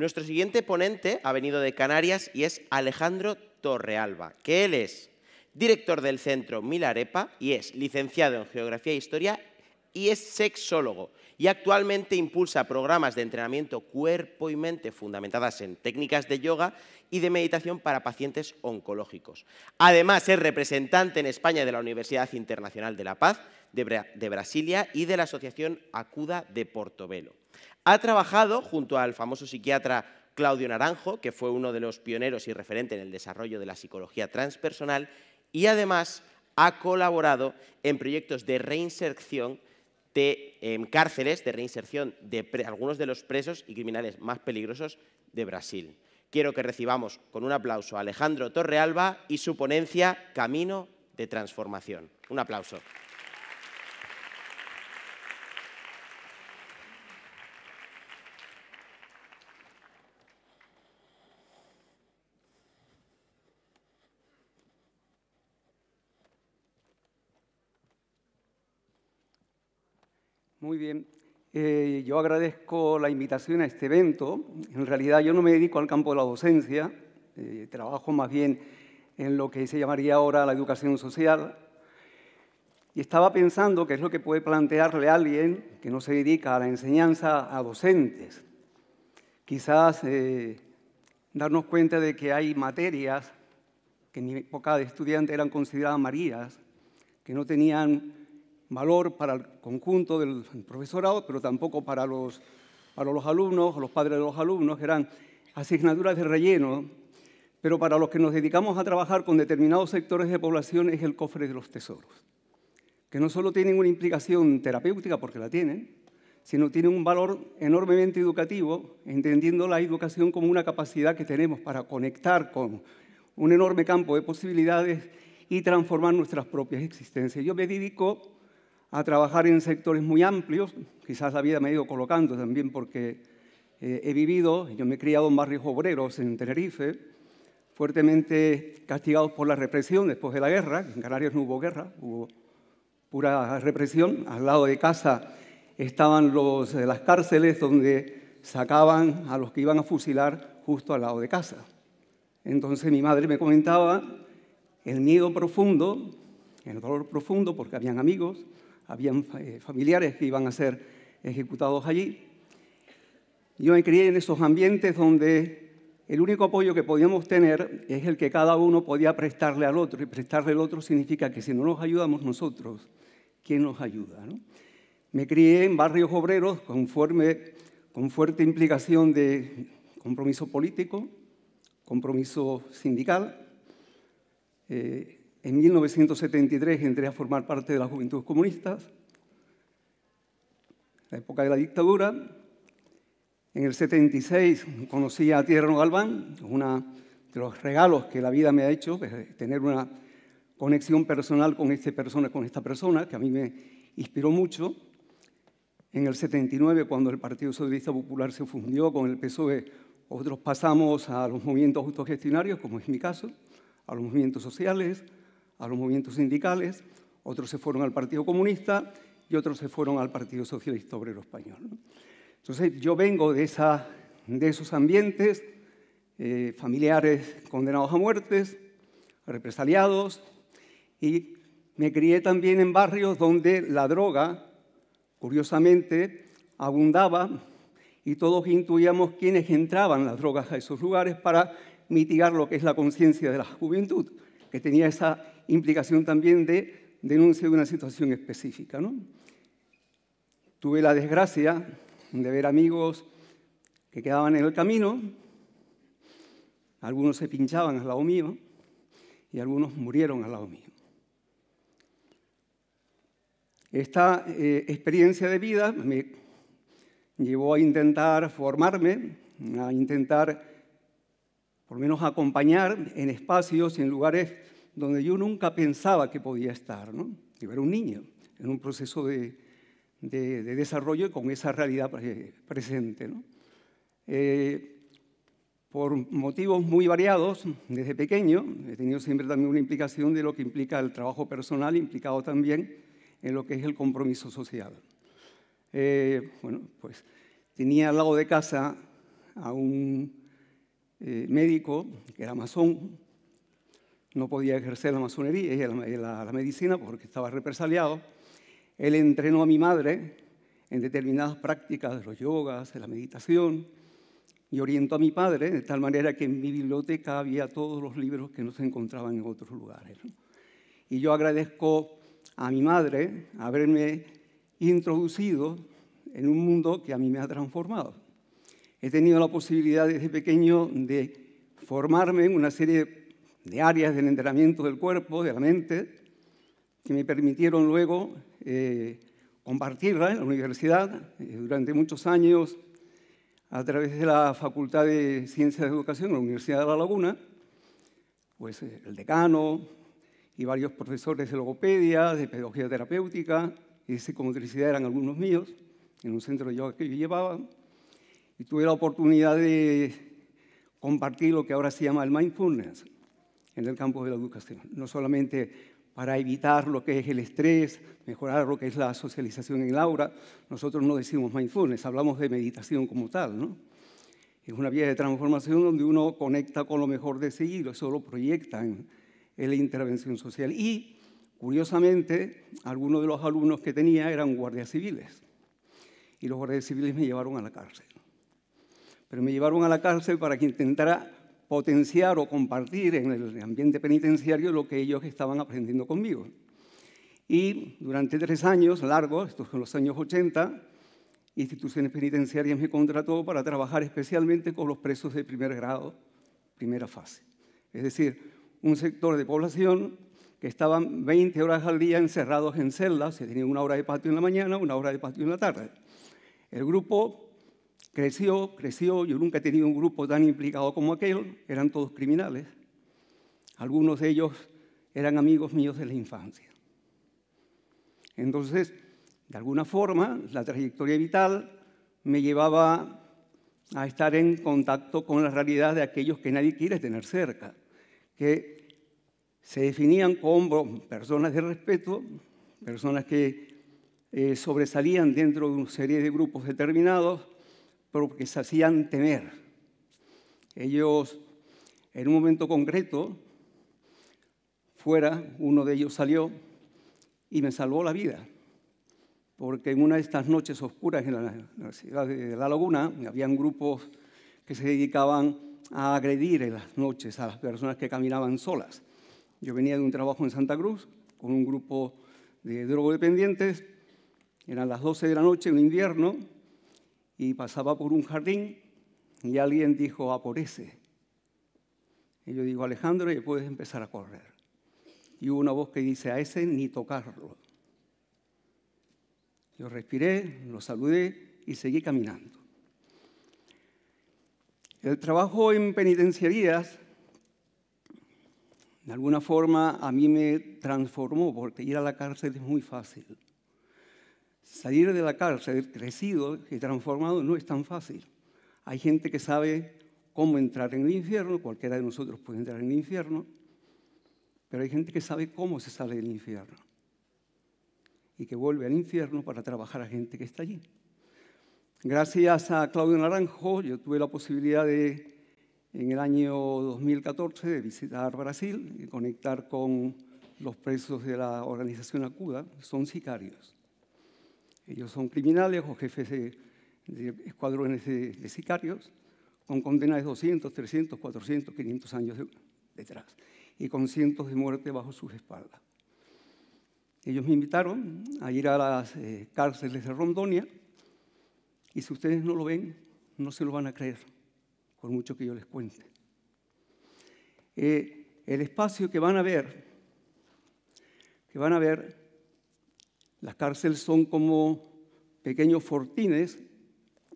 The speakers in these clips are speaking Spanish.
Nuestro siguiente ponente ha venido de Canarias y es Alejandro Torrealba, que él es director del centro Milarepa y es licenciado en Geografía e Historia y es sexólogo y actualmente impulsa programas de entrenamiento cuerpo y mente fundamentadas en técnicas de yoga y de meditación para pacientes oncológicos. Además, es representante en España de la Universidad Internacional de la Paz, de, Brasilia y de la Asociación Acuda de Portobelo. Ha trabajado junto al famoso psiquiatra Claudio Naranjo, que fue uno de los pioneros y referente en el desarrollo de la psicología transpersonal, y además ha colaborado en proyectos de reinserción de cárceles, de reinserción de algunos de los presos y criminales más peligrosos de Brasil. Quiero que recibamos con un aplauso a Alejandro Torrealba y su ponencia Camino de Transformación. Un aplauso. Muy bien. Eh, yo agradezco la invitación a este evento. En realidad yo no me dedico al campo de la docencia, eh, trabajo más bien en lo que se llamaría ahora la educación social. Y estaba pensando qué es lo que puede plantearle a alguien que no se dedica a la enseñanza a docentes. Quizás eh, darnos cuenta de que hay materias que en mi época de estudiante eran consideradas marías, que no tenían valor para el conjunto del profesorado, pero tampoco para los, para los alumnos, los padres de los alumnos, eran asignaturas de relleno, pero para los que nos dedicamos a trabajar con determinados sectores de población es el cofre de los tesoros, que no solo tienen una implicación terapéutica, porque la tienen, sino tienen un valor enormemente educativo, entendiendo la educación como una capacidad que tenemos para conectar con un enorme campo de posibilidades y transformar nuestras propias existencias. Yo me dedico a trabajar en sectores muy amplios, quizás la vida me ha ido colocando también porque eh, he vivido, yo me he criado en barrios obreros en Tenerife, fuertemente castigados por la represión después de la guerra, en Canarias no hubo guerra, hubo pura represión, al lado de casa estaban los, eh, las cárceles donde sacaban a los que iban a fusilar justo al lado de casa. Entonces mi madre me comentaba el miedo profundo, el dolor profundo, porque habían amigos, habían eh, familiares que iban a ser ejecutados allí. Yo me crié en esos ambientes donde el único apoyo que podíamos tener es el que cada uno podía prestarle al otro, y prestarle al otro significa que si no nos ayudamos nosotros, ¿quién nos ayuda? Me crié en barrios obreros conforme, con fuerte implicación de compromiso político, compromiso sindical, eh, en 1973 entré a formar parte de las Juventudes Comunistas, la época de la dictadura. En el 76 conocí a Tierno Galván, uno de los regalos que la vida me ha hecho, tener una conexión personal con, este persona, con esta persona, que a mí me inspiró mucho. En el 79, cuando el Partido Socialista Popular se fundió con el PSOE, otros pasamos a los movimientos autogestionarios, como es mi caso, a los movimientos sociales, a los movimientos sindicales, otros se fueron al Partido Comunista y otros se fueron al Partido Socialista Obrero Español. Entonces yo vengo de, esa, de esos ambientes, eh, familiares condenados a muertes, represaliados, y me crié también en barrios donde la droga, curiosamente, abundaba y todos intuíamos quiénes entraban las drogas a esos lugares para mitigar lo que es la conciencia de la juventud, que tenía esa implicación también de denuncia de una situación específica. ¿no? Tuve la desgracia de ver amigos que quedaban en el camino, algunos se pinchaban al lado mío y algunos murieron al lado mío. Esta eh, experiencia de vida me llevó a intentar formarme, a intentar por lo menos acompañar en espacios y en lugares donde yo nunca pensaba que podía estar. ¿no? Yo era un niño en un proceso de, de, desarrollo y con esa realidad presente. ¿no? Eh, por motivos muy variados, desde pequeño, he tenido siempre también una implicación de lo que implica el trabajo personal, implicado también en lo que es el compromiso social. Eh, bueno, pues tenía al lado de casa a un eh, médico que era masón, no podía ejercer la masonería y la, medicina porque estaba represaliado. Él entrenó a mi madre en determinadas prácticas de los yogas, de la meditación, y orientó a mi padre de tal manera que en mi biblioteca había todos los libros que no se encontraban en otros lugares. Y yo agradezco a mi madre haberme introducido en un mundo que a mí me ha transformado. He tenido la posibilidad desde pequeño de formarme en una serie de de áreas del entrenamiento del cuerpo, de la mente, que me permitieron luego eh, compartirla en la universidad eh, durante muchos años a través de la Facultad de Ciencias de Educación de la Universidad de La Laguna, pues eh, el decano y varios profesores de logopedia, de pedagogía terapéutica y de psicomotricidad eran algunos míos, en un centro de yoga que yo llevaba, y tuve la oportunidad de compartir lo que ahora se llama el mindfulness, en el campo de la educación, no solamente para evitar lo que es el estrés, mejorar lo que es la socialización en el aura. Nosotros no decimos mindfulness, hablamos de meditación como tal, ¿no? Es una vía de transformación donde uno conecta con lo mejor de sí y eso lo proyecta en la intervención social. Y, curiosamente, algunos de los alumnos que tenía eran guardias civiles. Y los guardias civiles me llevaron a la cárcel. Pero me llevaron a la cárcel para que intentara potenciar o compartir en el ambiente penitenciario lo que ellos estaban aprendiendo conmigo. Y durante tres años largos, estos son los años 80, instituciones penitenciarias me contrató para trabajar especialmente con los presos de primer grado, primera fase. Es decir, un sector de población que estaban 20 horas al día encerrados en celdas, se tenían una hora de patio en la mañana, una hora de patio en la tarde. El grupo Creció, creció, yo nunca he tenido un grupo tan implicado como aquel, eran todos criminales. Algunos de ellos eran amigos míos de la infancia. Entonces, de alguna forma, la trayectoria vital me llevaba a estar en contacto con la realidad de aquellos que nadie quiere tener cerca, que se definían como personas de respeto, personas que eh, sobresalían dentro de una serie de grupos determinados, porque se hacían temer. Ellos, en un momento concreto, fuera, uno de ellos salió y me salvó la vida, porque en una de estas noches oscuras en la, ciudad de La Laguna, habían grupos que se dedicaban a agredir en las noches a las personas que caminaban solas. Yo venía de un trabajo en Santa Cruz con un grupo de drogodependientes, eran las 12 de la noche, un invierno, y pasaba por un jardín y alguien dijo, a por ese. Y yo digo, Alejandro, ya puedes empezar a correr. Y hubo una voz que dice, a ese ni tocarlo. Yo respiré, lo saludé y seguí caminando. El trabajo en penitenciarías, de alguna forma, a mí me transformó, porque ir a la cárcel es muy fácil. Salir de la cárcel crecido y transformado no es tan fácil. Hay gente que sabe cómo entrar en el infierno, cualquiera de nosotros puede entrar en el infierno, pero hay gente que sabe cómo se sale del infierno y que vuelve al infierno para trabajar a gente que está allí. Gracias a Claudio Naranjo, yo tuve la posibilidad de, en el año 2014, de visitar Brasil y conectar con los presos de la organización ACUDA, son sicarios. Ellos son criminales o jefes de, escuadrones de, sicarios con condenas de 200, 300, 400, 500 años detrás y con cientos de muertes bajo sus espaldas. Ellos me invitaron a ir a las eh, cárceles de Rondonia y si ustedes no lo ven, no se lo van a creer, por mucho que yo les cuente. Eh, el espacio que van a ver, que van a ver las cárceles son como pequeños fortines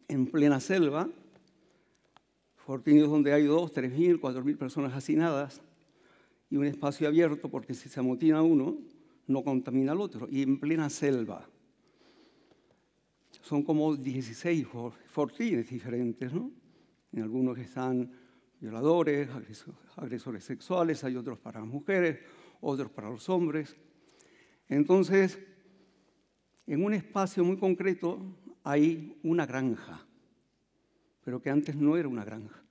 en plena selva, fortines donde hay dos, tres mil, cuatro mil personas hacinadas y un espacio abierto porque si se amotina uno, no contamina al otro, y en plena selva. Son como 16 fortines diferentes, ¿no? En algunos están violadores, agresores sexuales, hay otros para las mujeres, otros para los hombres. Entonces, en un espacio muy concreto hay una granja, pero que antes no era una granja.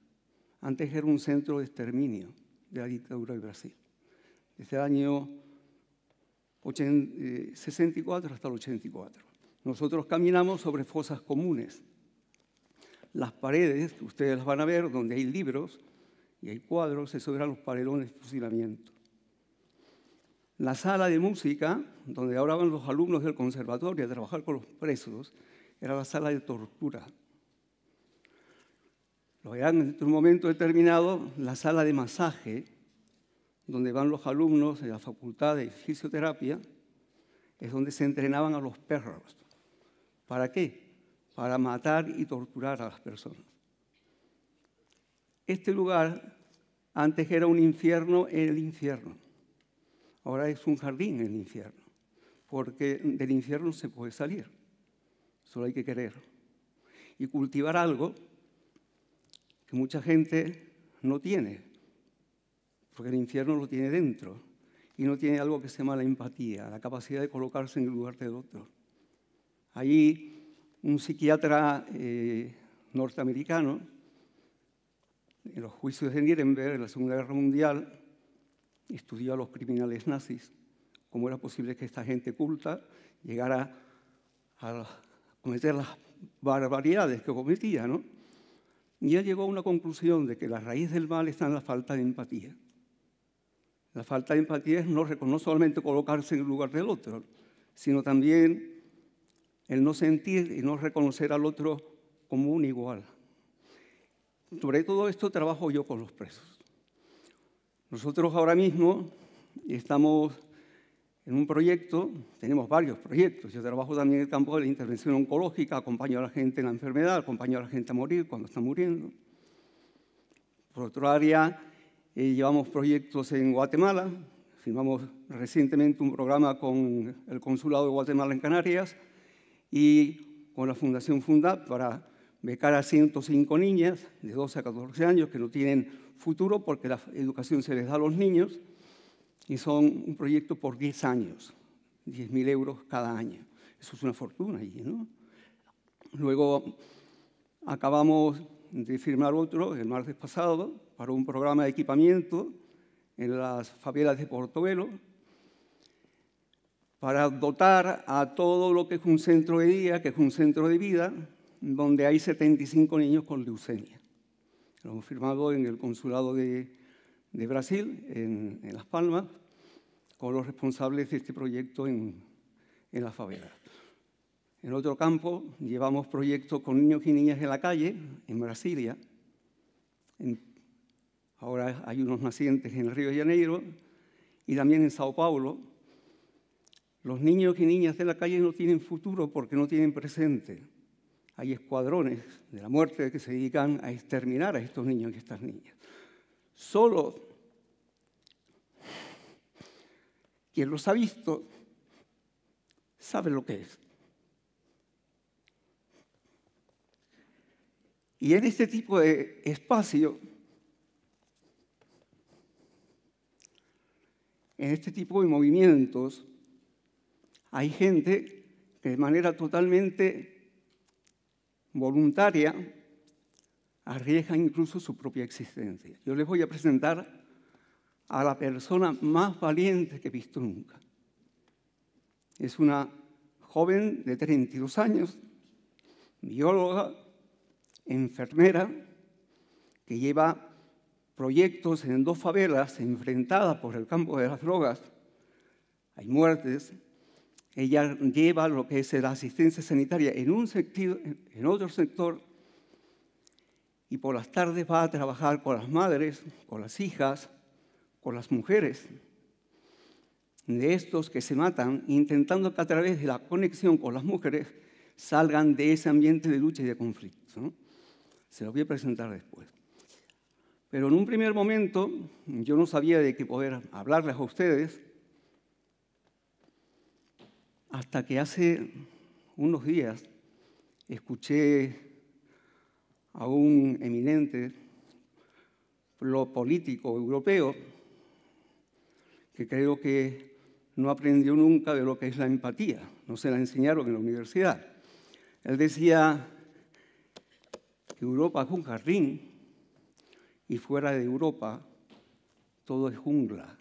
Antes era un centro de exterminio de la dictadura de Brasil. Desde el año 64 eh, hasta el 84. Nosotros caminamos sobre fosas comunes. Las paredes, ustedes las van a ver, donde hay libros y hay cuadros, esos eran los paredones de fusilamiento la sala de música, donde ahora van los alumnos del conservatorio a trabajar con los presos, era la sala de tortura. Lo eran en un momento determinado la sala de masaje, donde van los alumnos de la facultad de fisioterapia, es donde se entrenaban a los perros. ¿Para qué? Para matar y torturar a las personas. Este lugar antes era un infierno, en el infierno. Ahora es un jardín el infierno, porque del infierno se puede salir, solo hay que querer. Y cultivar algo que mucha gente no tiene, porque el infierno lo tiene dentro y no tiene algo que se llama la empatía, la capacidad de colocarse en el lugar del otro. Allí un psiquiatra eh, norteamericano, en los juicios de Nuremberg, en la Segunda Guerra Mundial, estudió a los criminales nazis, cómo era posible que esta gente culta llegara a cometer las barbaridades que cometía, ¿no? Y él llegó a una conclusión de que la raíz del mal está en la falta de empatía. La falta de empatía es no, no solamente colocarse en el lugar del otro, sino también el no sentir y no reconocer al otro como un igual. Sobre todo esto trabajo yo con los presos. Nosotros ahora mismo estamos en un proyecto, tenemos varios proyectos, yo trabajo también en el campo de la intervención oncológica, acompaño a la gente en la enfermedad, acompaño a la gente a morir cuando está muriendo. Por otro área, eh, llevamos proyectos en Guatemala, firmamos recientemente un programa con el Consulado de Guatemala en Canarias y con la Fundación Fundap para becar a 105 niñas de 12 a 14 años que no tienen futuro porque la educación se les da a los niños y son un proyecto por 10 años, 10.000 euros cada año. Eso es una fortuna allí, Luego acabamos de firmar otro el martes pasado para un programa de equipamiento en las favelas de Portobelo para dotar a todo lo que es un centro de día, que es un centro de vida, donde hay 75 niños con leucemia. Lo hemos firmado en el Consulado de, Brasil, en, Las Palmas, con los responsables de este proyecto en, la favela. En otro campo, llevamos proyectos con niños y niñas de la calle, en Brasilia. ahora hay unos nacientes en Río de Janeiro y también en Sao Paulo. Los niños y niñas de la calle no tienen futuro porque no tienen presente hay escuadrones de la muerte que se dedican a exterminar a estos niños y estas niñas. Solo quien los ha visto sabe lo que es. Y en este tipo de espacio, en este tipo de movimientos, hay gente que de manera totalmente voluntaria arriesga incluso su propia existencia. Yo les voy a presentar a la persona más valiente que he visto nunca. Es una joven de 32 años, bióloga, enfermera, que lleva proyectos en dos favelas enfrentadas por el campo de las drogas. Hay muertes, ella lleva lo que es la asistencia sanitaria en un en otro sector, y por las tardes va a trabajar con las madres, con las hijas, con las mujeres de estos que se matan, intentando que a través de la conexión con las mujeres salgan de ese ambiente de lucha y de conflicto. Se lo voy a presentar después. Pero en un primer momento yo no sabía de qué poder hablarles a ustedes hasta que hace unos días escuché a un eminente político europeo que creo que no aprendió nunca de lo que es la empatía, no se la enseñaron en la universidad. Él decía que Europa es un jardín y fuera de Europa todo es jungla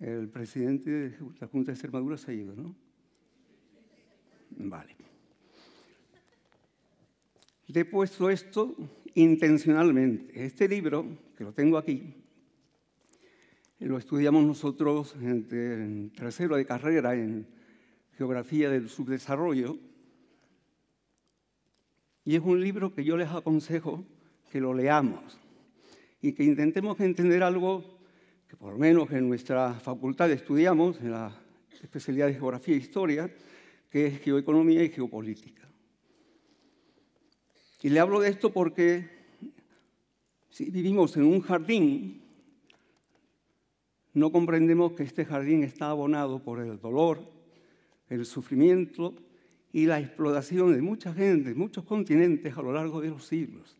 el presidente de la Junta de Extremadura se ha ido, ¿no? Vale. he puesto esto intencionalmente. Este libro, que lo tengo aquí, lo estudiamos nosotros en tercero de carrera en Geografía del Subdesarrollo, y es un libro que yo les aconsejo que lo leamos y que intentemos entender algo que por lo menos en nuestra facultad estudiamos, en la especialidad de Geografía e Historia, que es Geoeconomía y Geopolítica. Y le hablo de esto porque si vivimos en un jardín, no comprendemos que este jardín está abonado por el dolor, el sufrimiento y la explotación de mucha gente, muchos continentes a lo largo de los siglos.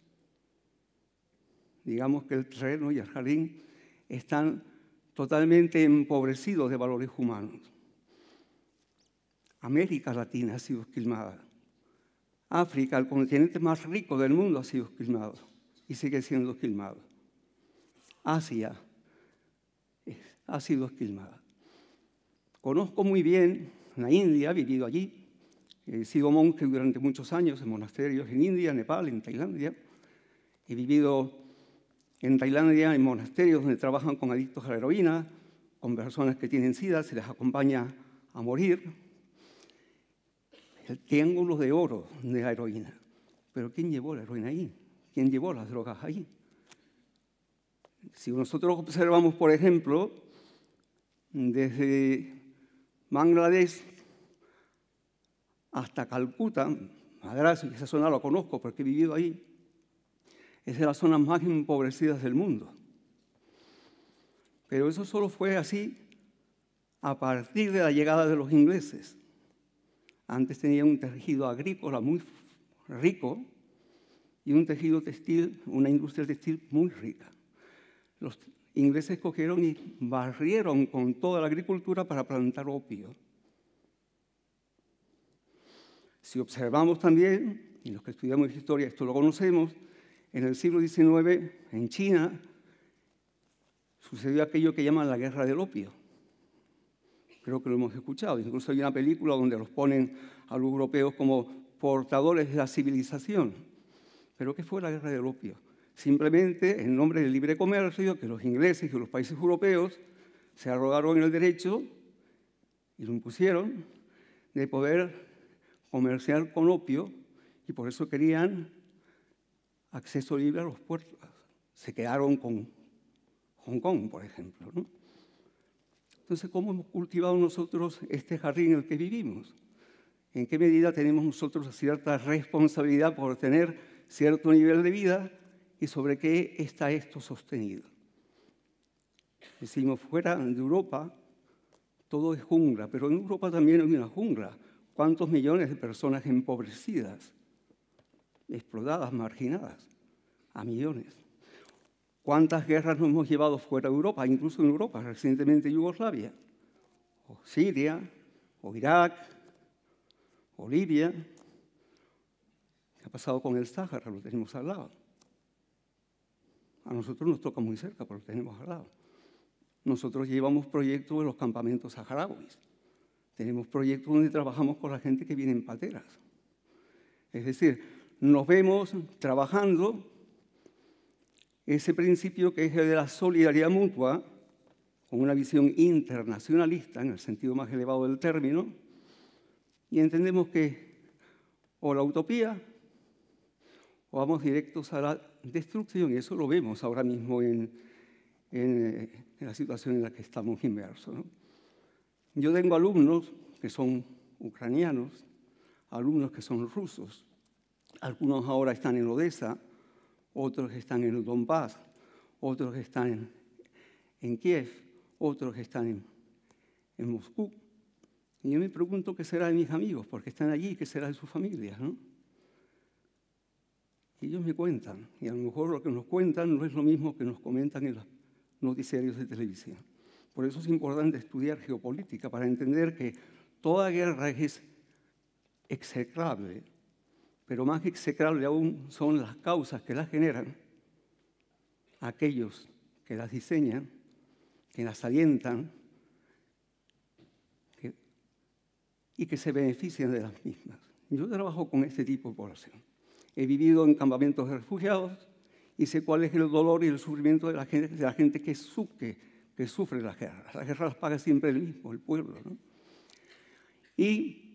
Digamos que el terreno y el jardín están totalmente empobrecidos de valores humanos. América Latina ha sido esquilmada. África, el continente más rico del mundo, ha sido esquilmado y sigue siendo esquilmado. Asia ha sido esquilmada. Conozco muy bien la India, he vivido allí, he sido monje durante muchos años en monasterios en India, Nepal, en Tailandia, he vivido en Tailandia hay monasterios donde trabajan con adictos a la heroína, con personas que tienen sida, se les acompaña a morir. El triángulo de oro de la heroína. Pero ¿quién llevó la heroína ahí? ¿Quién llevó las drogas ahí? Si nosotros observamos, por ejemplo, desde Bangladesh hasta Calcuta, Madras, esa zona la conozco porque he vivido ahí, es de las zonas más empobrecidas del mundo. Pero eso solo fue así a partir de la llegada de los ingleses. Antes tenían un tejido agrícola muy rico y un tejido textil, una industria textil muy rica. Los ingleses cogieron y barrieron con toda la agricultura para plantar opio. Si observamos también, y los que estudiamos historia esto lo conocemos, en el siglo XIX, en China, sucedió aquello que llaman la guerra del opio. Creo que lo hemos escuchado. Incluso hay una película donde los ponen a los europeos como portadores de la civilización. ¿Pero qué fue la guerra del opio? Simplemente, en nombre del libre comercio, que los ingleses y los países europeos se arrogaron el derecho y lo impusieron de poder comerciar con opio y por eso querían acceso libre a los puertos. Se quedaron con Hong Kong, por ejemplo. ¿no? Entonces, ¿cómo hemos cultivado nosotros este jardín en el que vivimos? ¿En qué medida tenemos nosotros cierta responsabilidad por tener cierto nivel de vida y sobre qué está esto sostenido? Decimos, fuera de Europa todo es jungla, pero en Europa también hay una jungla. ¿Cuántos millones de personas empobrecidas? explotadas, marginadas, a millones. ¿Cuántas guerras nos hemos llevado fuera de Europa, incluso en Europa, recientemente Yugoslavia, o Siria, o Irak, o Libia? ¿Qué ha pasado con el Sáhara? Lo tenemos al lado. A nosotros nos toca muy cerca, pero lo tenemos al lado. Nosotros llevamos proyectos en los campamentos saharauis. Tenemos proyectos donde trabajamos con la gente que viene en pateras. Es decir, nos vemos trabajando ese principio que es el de la solidaridad mutua, con una visión internacionalista, en el sentido más elevado del término, y entendemos que o la utopía o vamos directos a la destrucción, y eso lo vemos ahora mismo en, eh, la situación en la que estamos inmersos. Yo tengo alumnos que son ucranianos, alumnos que son rusos, algunos ahora están en Odessa, otros están en Donbass, otros están en, Kiev, otros están en, Moscú. Y yo me pregunto qué será de mis amigos, porque están allí, qué será de sus familias, ¿no? Y ellos me cuentan, y a lo mejor lo que nos cuentan no es lo mismo que nos comentan en los noticiarios de televisión. Por eso es importante estudiar geopolítica, para entender que toda guerra es execrable, pero más execrable aún son las causas que las generan, aquellos que las diseñan, que las alientan y que se benefician de las mismas. Yo trabajo con este tipo de población. He vivido en campamentos de refugiados y sé cuál es el dolor y el sufrimiento de la gente, de la gente que, sufre, que sufre las guerras. Las guerras las paga siempre el mismo, el pueblo. ¿no? Y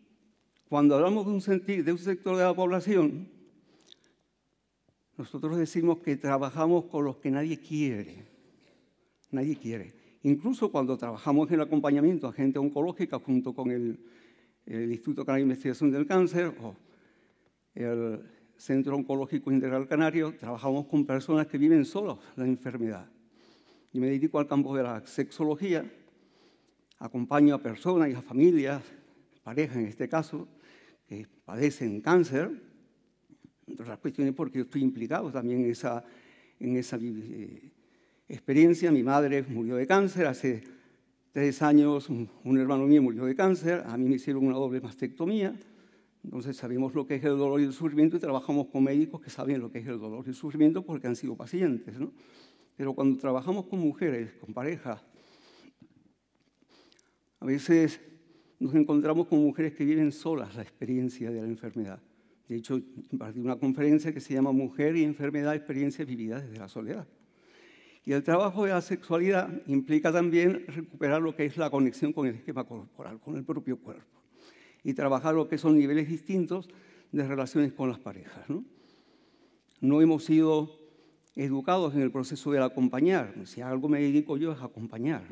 cuando hablamos de un, sector de la población, nosotros decimos que trabajamos con los que nadie quiere. Nadie quiere. Incluso cuando trabajamos en el acompañamiento a gente oncológica junto con el, Instituto Canario de Investigación del Cáncer o el Centro Oncológico Integral Canario, trabajamos con personas que viven solas la enfermedad. Yo me dedico al campo de la sexología, acompaño a personas y a familias, parejas en este caso, que padecen cáncer, La cuestión es porque yo estoy implicado también en esa, en esa eh, experiencia. Mi madre murió de cáncer, hace tres años un, un hermano mío murió de cáncer, a mí me hicieron una doble mastectomía, entonces sabemos lo que es el dolor y el sufrimiento y trabajamos con médicos que saben lo que es el dolor y el sufrimiento porque han sido pacientes. ¿no? Pero cuando trabajamos con mujeres, con parejas, a veces nos encontramos con mujeres que viven solas la experiencia de la enfermedad. De hecho, de una conferencia que se llama Mujer y Enfermedad, Experiencias Vividas desde la Soledad. Y el trabajo de la sexualidad implica también recuperar lo que es la conexión con el esquema corporal, con el propio cuerpo, y trabajar lo que son niveles distintos de relaciones con las parejas. No, hemos sido educados en el proceso del acompañar. Si algo me dedico yo es acompañar,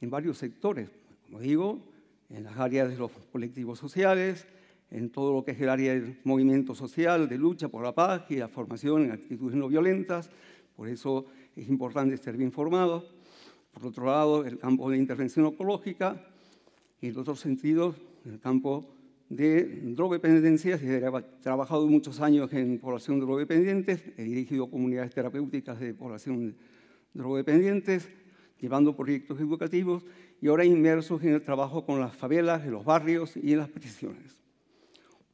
en varios sectores. Como digo, en las áreas de los colectivos sociales, en todo lo que es el área del movimiento social, de lucha por la paz y la formación en actitudes no violentas. Por eso es importante estar bien formado. Por otro lado, el campo de intervención oncológica y en otros sentidos, el campo de drogodependencias. He trabajado muchos años en población drogodependientes, he dirigido comunidades terapéuticas de población drogodependientes, llevando proyectos educativos y ahora inmersos en el trabajo con las favelas, en los barrios y en las prisiones.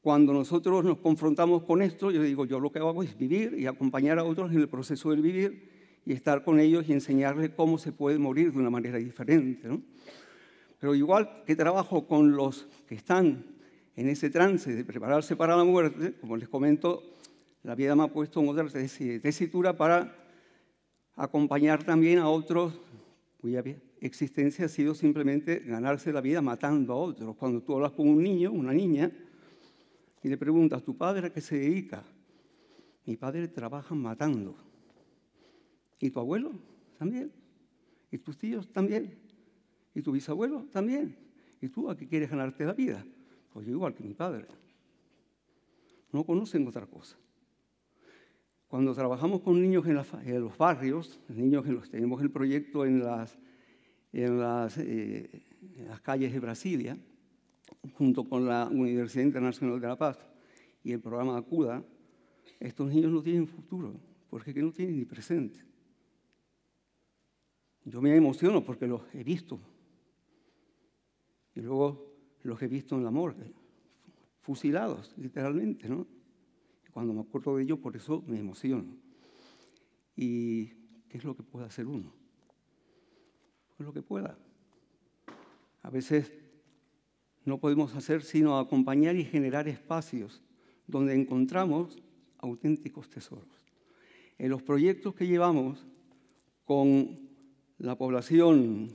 Cuando nosotros nos confrontamos con esto, yo digo, yo lo que hago es vivir y acompañar a otros en el proceso del vivir y estar con ellos y enseñarles cómo se puede morir de una manera diferente. Pero igual que trabajo con los que están en ese trance de prepararse para la muerte, como les comento, la vida me ha puesto en otra tesitura para acompañar también a otros cuya bien existencia ha sido simplemente ganarse la vida matando a otros. Cuando tú hablas con un niño, una niña, y le preguntas, ¿tu padre a qué se dedica? Mi padre trabaja matando. ¿Y tu abuelo? También. ¿Y tus tíos? También. ¿Y tu bisabuelo? También. ¿Y tú a qué quieres ganarte la vida? Pues yo igual que mi padre. No conocen otra cosa. Cuando trabajamos con niños en, los barrios, niños que los tenemos el proyecto en las eh, en las, calles de Brasilia, junto con la Universidad Internacional de la Paz y el programa ACUDA, estos niños no tienen futuro, porque no tienen ni presente. Yo me emociono porque los he visto. Y luego los he visto en la morgue, fusilados, literalmente, ¿no? Cuando me acuerdo de ellos, por eso me emociono. ¿Y qué es lo que puede hacer uno? lo que pueda. A veces no podemos hacer sino acompañar y generar espacios donde encontramos auténticos tesoros. En los proyectos que llevamos con la población,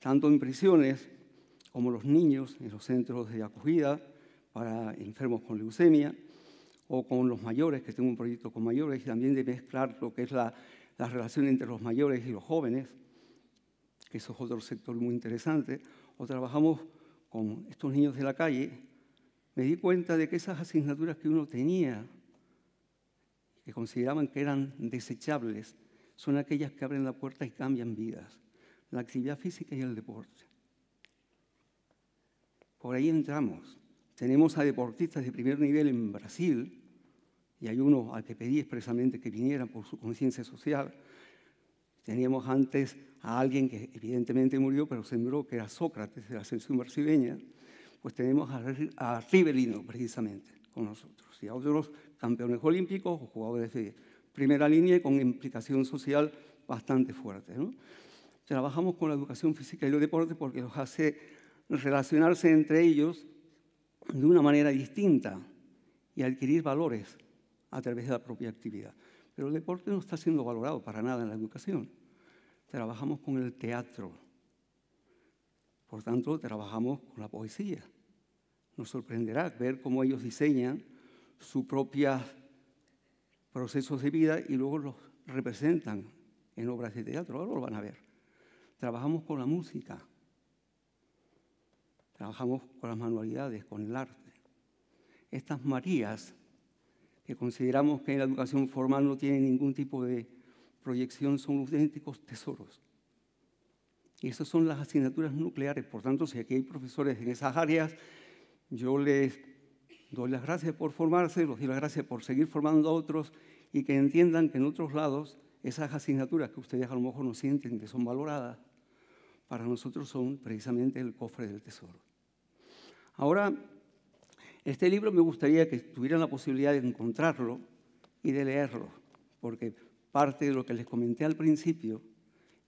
tanto en prisiones como los niños en los centros de acogida para enfermos con leucemia, o con los mayores, que tengo un proyecto con mayores, y también de mezclar lo que es la relación entre los mayores y los jóvenes, que eso es otro sector muy interesante, o trabajamos con estos niños de la calle, me di cuenta de que esas asignaturas que uno tenía, que consideraban que eran desechables, son aquellas que abren la puerta y cambian vidas, la actividad física y el deporte. Por ahí entramos. Tenemos a deportistas de primer nivel en Brasil, y hay uno al que pedí expresamente que viniera por su conciencia social, Teníamos antes a alguien que evidentemente murió, pero sembró, que era Sócrates, de la Ascensión brasileña, pues tenemos a, Rivelino precisamente con nosotros y a otros campeones olímpicos o jugadores de primera línea con implicación social bastante fuerte. Trabajamos con la educación física y los deportes porque los hace relacionarse entre ellos de una manera distinta y adquirir valores a través de la propia actividad. Pero el deporte no está siendo valorado para nada en la educación. Trabajamos con el teatro. Por tanto, trabajamos con la poesía. Nos sorprenderá ver cómo ellos diseñan su propios procesos de vida y luego los representan en obras de teatro. Ahora lo van a ver. Trabajamos con la música. Trabajamos con las manualidades, con el arte. Estas Marías que consideramos que en la educación formal no tiene ningún tipo de proyección, son auténticos tesoros. Y esas son las asignaturas nucleares. Por tanto, si aquí hay profesores en esas áreas, yo les doy las gracias por formarse, les doy las gracias por seguir formando a otros y que entiendan que en otros lados esas asignaturas que ustedes a lo mejor no sienten que son valoradas, para nosotros son precisamente el cofre del tesoro. Ahora este libro me gustaría que tuvieran la posibilidad de encontrarlo y de leerlo, porque parte de lo que les comenté al principio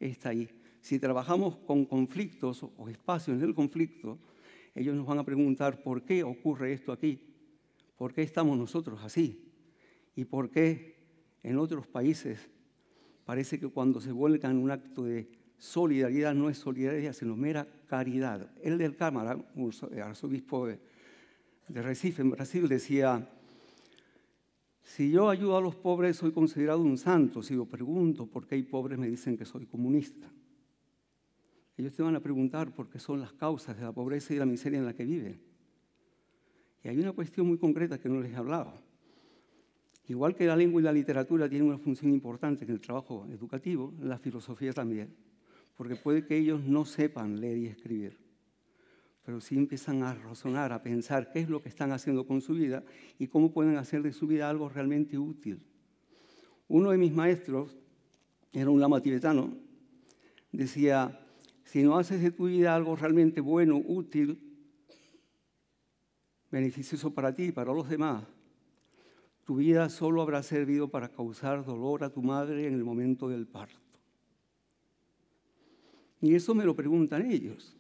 está ahí. Si trabajamos con conflictos o espacios del conflicto, ellos nos van a preguntar por qué ocurre esto aquí, por qué estamos nosotros así y por qué en otros países parece que cuando se vuelcan en un acto de solidaridad no es solidaridad, sino mera caridad. El del Cámara, arzobispo de de Recife, en Brasil, decía, si yo ayudo a los pobres soy considerado un santo, si yo pregunto por qué hay pobres me dicen que soy comunista. Ellos te van a preguntar por qué son las causas de la pobreza y la miseria en la que viven. Y hay una cuestión muy concreta que no les he hablado. Igual que la lengua y la literatura tienen una función importante en el trabajo educativo, la filosofía también, porque puede que ellos no sepan leer y escribir pero sí empiezan a razonar, a pensar qué es lo que están haciendo con su vida y cómo pueden hacer de su vida algo realmente útil. Uno de mis maestros era un lama tibetano, decía, si no haces de tu vida algo realmente bueno, útil, beneficioso para ti y para los demás, tu vida solo habrá servido para causar dolor a tu madre en el momento del parto. Y eso me lo preguntan ellos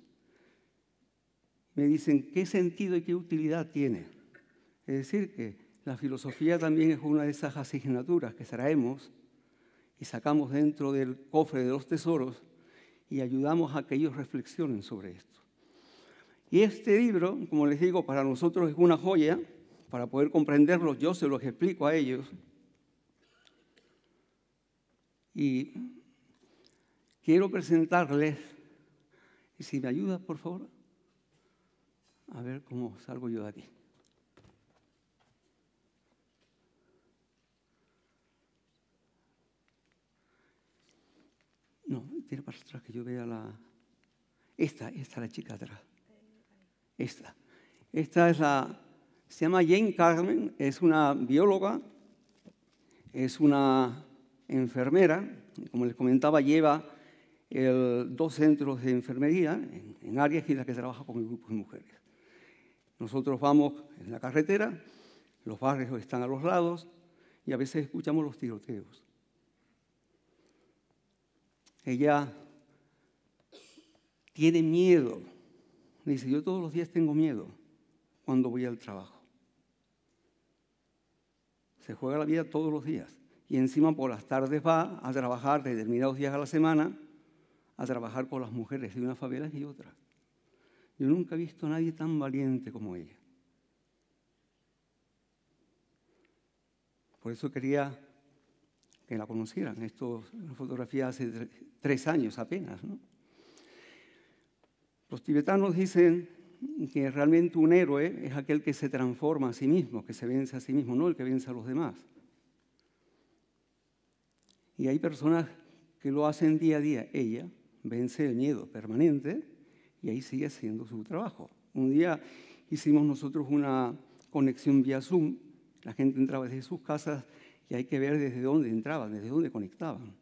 me dicen qué sentido y qué utilidad tiene. Es decir, que la filosofía también es una de esas asignaturas que traemos y sacamos dentro del cofre de los tesoros y ayudamos a que ellos reflexionen sobre esto. Y este libro, como les digo, para nosotros es una joya, para poder comprenderlo yo se los explico a ellos. Y quiero presentarles, y si me ayudas, por favor, a ver cómo salgo yo de aquí. No, tiene para atrás que yo vea la. Esta, esta la chica atrás. Esta. Esta es la. Se llama Jane Carmen, es una bióloga, es una enfermera, como les comentaba, lleva dos centros de enfermería en, áreas y las que trabaja con grupo de mujeres. Nosotros vamos en la carretera, los barrios están a los lados y a veces escuchamos los tiroteos. Ella tiene miedo. Dice, yo todos los días tengo miedo cuando voy al trabajo. Se juega la vida todos los días. Y encima por las tardes va a trabajar determinados días a la semana, a trabajar con las mujeres de unas favelas y otras. Yo nunca he visto a nadie tan valiente como ella. Por eso quería que la conocieran. Esto una fotografía hace tres años apenas. Los tibetanos dicen que realmente un héroe es aquel que se transforma a sí mismo, que se vence a sí mismo, no el que vence a los demás. Y hay personas que lo hacen día a día. Ella vence el miedo permanente y ahí sigue haciendo su trabajo. Un día hicimos nosotros una conexión vía Zoom, la gente entraba desde sus casas y hay que ver desde dónde entraban, desde dónde conectaban.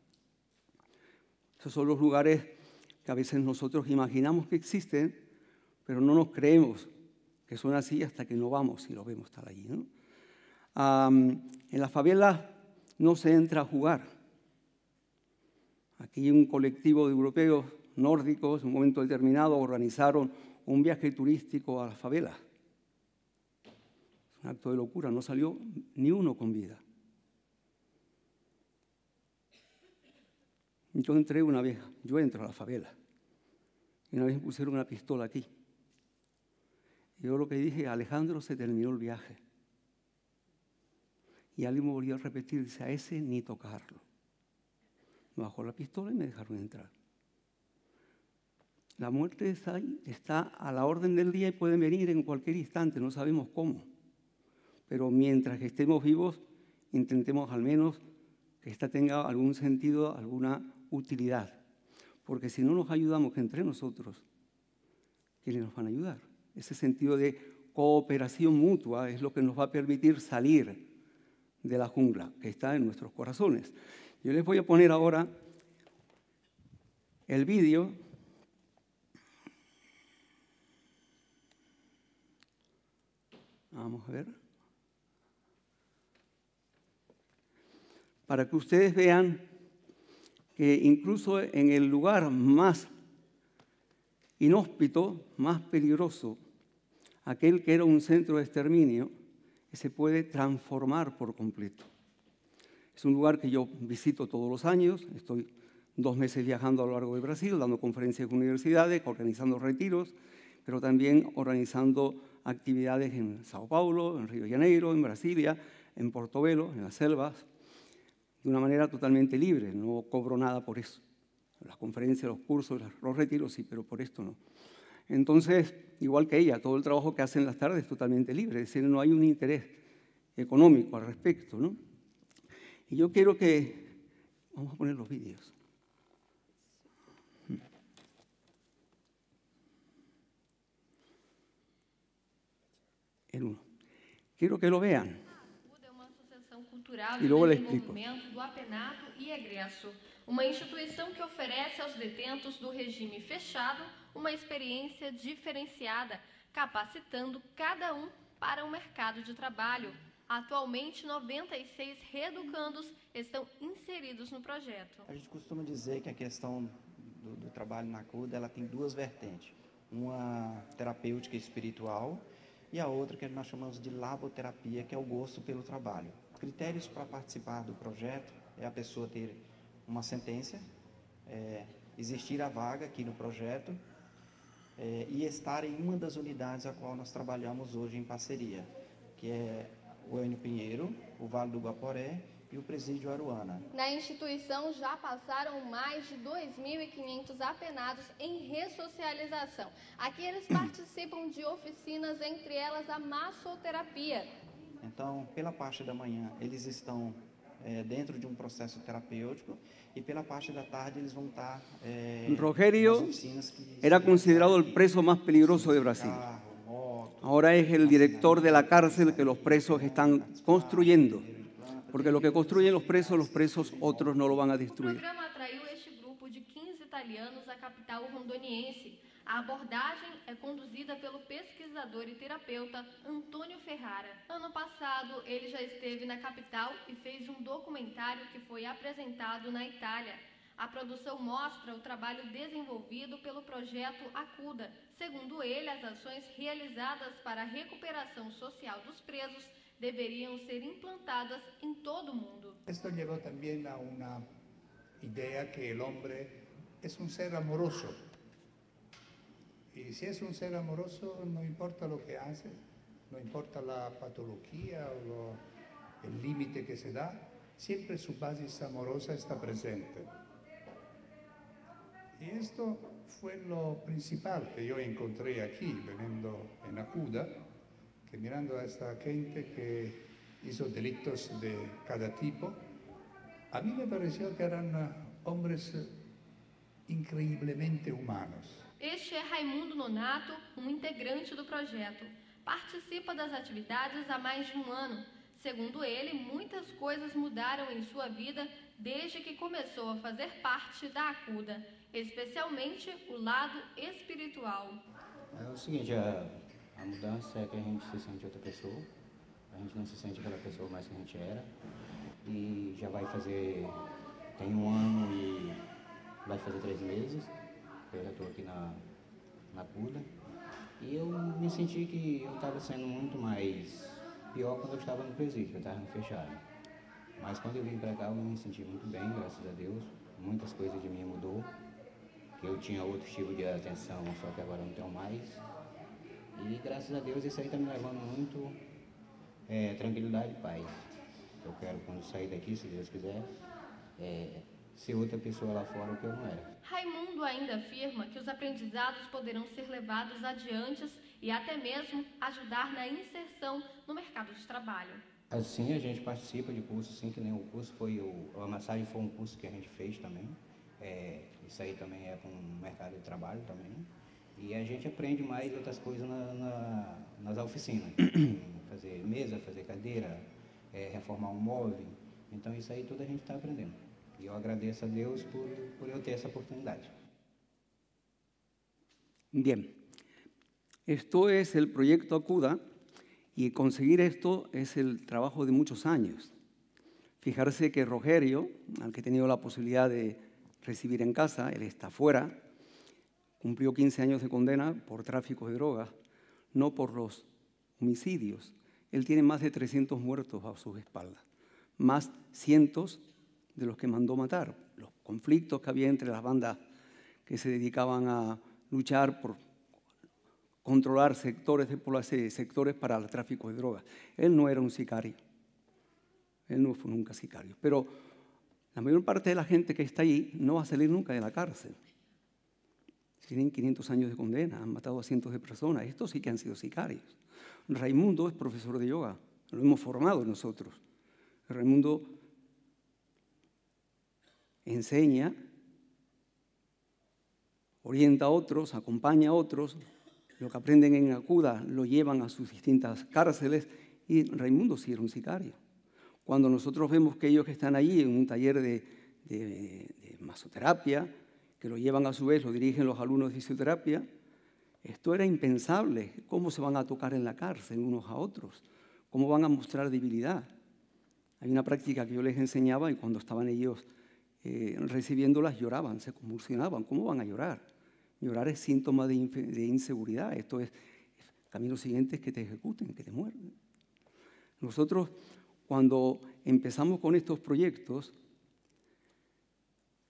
Esos son los lugares que a veces nosotros imaginamos que existen, pero no nos creemos que son así hasta que no vamos y lo vemos estar allí. en las favelas no se entra a jugar. Aquí un colectivo de europeos nórdicos en un momento determinado organizaron un viaje turístico a la favela, Es un acto de locura, no salió ni uno con vida. Yo entré una vez, yo entro a la favela, y una vez me pusieron una pistola aquí. Y yo lo que dije, Alejandro se terminó el viaje. Y alguien me volvió a repetir, a ese ni tocarlo. Me bajó la pistola y me dejaron entrar. La muerte está, a la orden del día y puede venir en cualquier instante, no sabemos cómo. Pero mientras estemos vivos, intentemos al menos que esta tenga algún sentido, alguna utilidad. Porque si no nos ayudamos entre nosotros, ¿quiénes nos van a ayudar? Ese sentido de cooperación mutua es lo que nos va a permitir salir de la jungla que está en nuestros corazones. Yo les voy a poner ahora el vídeo Vamos a ver. Para que ustedes vean que incluso en el lugar más inhóspito, más peligroso, aquel que era un centro de exterminio, se puede transformar por completo. Es un lugar que yo visito todos los años, estoy dos meses viajando a lo largo de Brasil, dando conferencias en universidades, organizando retiros, pero también organizando actividades en Sao Paulo, en Río de Janeiro, en Brasilia, en Portobelo, en las selvas, de una manera totalmente libre. No cobro nada por eso. Las conferencias, los cursos, los retiros sí, pero por esto no. Entonces, igual que ella, todo el trabajo que hace en las tardes es totalmente libre, es decir, no hay un interés económico al respecto. ¿no? Y yo quiero que... Vamos a poner los vídeos. alguno. Quiero que lo vean. É uma associação cultural de desenvolvimento do apenato e egresso, uma instituição que oferece aos detentos do regime fechado uma experiência diferenciada, capacitando cada um para o mercado de trabalho. Atualmente, 96 reeducandos estão inseridos no projeto. A gente costuma dizer que a questão do, do trabalho na CUDA ela tem duas vertentes. Uma terapêutica espiritual, e a outra que nós chamamos de laboterapia, que é o gosto pelo trabalho. Critérios para participar do projeto é a pessoa ter uma sentença, é, existir a vaga aqui no projeto é, e estar em uma das unidades a qual nós trabalhamos hoje em parceria, que é o Enio Pinheiro, o Vale do Guaporé e o presídio Aruana. Na instituição já passaram mais de 2.500 apenados em ressocialização. Aqui eles participam de oficinas, entre elas a massoterapia. Então, pela parte da manhã, eles estão é, dentro de um processo terapêutico e pela parte da tarde eles vão tá, estar eh, é, era considerado o preso mais peligroso de Brasil. Agora é o diretor de la cárcel que os presos estão construindo. Porque lo que construyen los presos, los presos otros no lo van a destruir. O programa atraiu este grupo de 15 italianos à capital rondoniense. A abordagem é conduzida pelo pesquisador e terapeuta Antônio Ferrara. Ano passado, ele já esteve na capital e fez um documentário que foi apresentado na Itália. A produção mostra o trabalho desenvolvido pelo projeto Acuda. Segundo ele, as ações realizadas para a recuperação social dos presos deberían ser implantadas en em todo el mundo. Esto llevó también a una idea que el hombre es un ser amoroso. Y si es un ser amoroso, no importa lo que hace, no importa la patología o el límite que se da, siempre su base amorosa está presente. Y esto fue lo principal que yo encontré aquí, veniendo en Acuda, que mirando a esta gente que hizo delitos de cada tipo, a mí me pareció que eran eh, hombres eh, increíblemente humanos. Este é Raimundo Nonato, um integrante do projeto. Participa das atividades há mais de um ano. Segundo ele, muitas coisas mudaram em sua vida desde que começou a fazer parte da ACUDA, especialmente o lado espiritual. É o seguinte, a eh, a mudança é que a gente se sente outra pessoa, a gente não se sente aquela pessoa mais que a gente era. E já vai fazer, tem um ano e vai fazer três meses, eu já estou aqui na, na CUDA. E eu me senti que eu estava sendo muito mais pior quando eu estava no presídio, eu estava no fechado. Mas quando eu vim para cá eu me senti muito bem, graças a Deus. Muitas coisas de mim mudou. Eu tinha outro tipo de atenção, só que agora não tenho mais. E graças a Deus isso aí está me levando muito é, tranquilidade e paz. Eu quero, quando sair daqui, se Deus quiser, é, ser outra pessoa lá fora que eu não era. Raimundo ainda afirma que os aprendizados poderão ser levados adiante e até mesmo ajudar na inserção no mercado de trabalho. Assim, a gente participa de cursos, sim, que nem o curso foi o, a massagem foi um curso que a gente fez também. É, isso aí também é para o um mercado de trabalho também. E a gente aprende mais outras coisas na, na, nas oficinas. fazer mesa, fazer cadeira, é, reformar um móvel. Então isso aí tudo a gente está aprendendo. E eu agradeço a Deus por, por eu ter essa oportunidade. Bem. esto es el proyecto Acuda y conseguir esto es el trabajo de muchos años. Fijarse que Rogerio, al que he tenido la posibilidad de recibir en casa, él está fuera, Cumplió 15 años de condena por tráfico de drogas, no por los homicidios. Él tiene más de 300 muertos a sus espaldas, más cientos de los que mandó matar, los conflictos que había entre las bandas que se dedicaban a luchar por controlar sectores de sectores para el tráfico de drogas. Él no era un sicario. Él no fue nunca sicario. Pero la mayor parte de la gente que está ahí no va a salir nunca de la cárcel tienen 500 años de condena, han matado a cientos de personas. Estos sí que han sido sicarios. Raimundo es profesor de yoga, lo hemos formado nosotros. Raimundo enseña, orienta a otros, acompaña a otros. Lo que aprenden en Acuda lo llevan a sus distintas cárceles y Raimundo sí era un sicario. Cuando nosotros vemos que ellos que están allí en un taller de, de masoterapia, que lo llevan a su vez, lo dirigen los alumnos de fisioterapia. Esto era impensable. ¿Cómo se van a tocar en la cárcel unos a otros? ¿Cómo van a mostrar debilidad? Hay una práctica que yo les enseñaba y cuando estaban ellos eh, recibiéndolas lloraban, se convulsionaban. ¿Cómo van a llorar? Llorar es síntoma de, inseguridad. Esto es, camino siguiente es que te ejecuten, que te muerden. Nosotros, cuando empezamos con estos proyectos,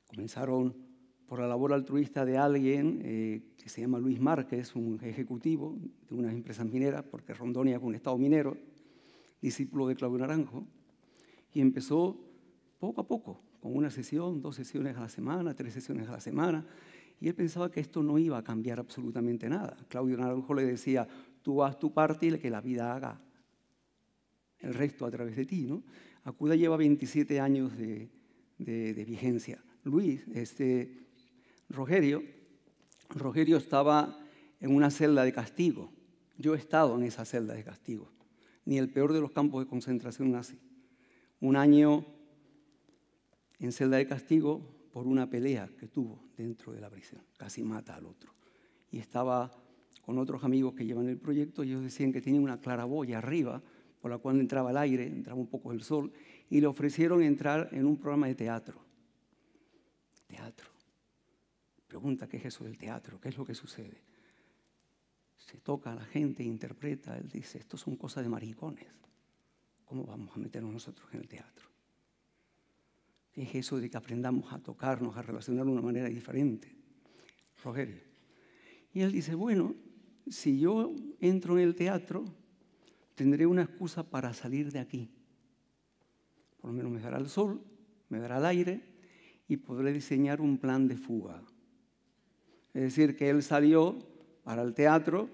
comenzaron por la labor altruista de alguien eh, que se llama Luis Márquez, un ejecutivo de unas empresas mineras, porque Rondonia es un estado minero, discípulo de Claudio Naranjo, y empezó poco a poco, con una sesión, dos sesiones a la semana, tres sesiones a la semana, y él pensaba que esto no iba a cambiar absolutamente nada. Claudio Naranjo le decía, tú haz tu parte y que la vida haga el resto a través de ti. ¿no? Acuda lleva 27 años de, de vigencia. Luis, este, Rogerio, Rogerio estaba en una celda de castigo. Yo he estado en esa celda de castigo, ni el peor de los campos de concentración nazi. Un año en celda de castigo por una pelea que tuvo dentro de la prisión. Casi mata al otro. Y estaba con otros amigos que llevan el proyecto, ellos decían que tenía una claraboya arriba por la cual entraba el aire, entraba un poco el sol, y le ofrecieron entrar en un programa de teatro. pregunta, ¿qué es eso del teatro? ¿Qué es lo que sucede? Se toca a la gente, interpreta, él dice, esto son cosas de maricones. ¿Cómo vamos a meternos nosotros en el teatro? ¿Qué es eso de que aprendamos a tocarnos, a relacionar de una manera diferente? Rogelio. Y él dice, bueno, si yo entro en el teatro, tendré una excusa para salir de aquí. Por lo menos me dará el sol, me dará el aire y podré diseñar un plan de fuga. Es decir, que él salió para el teatro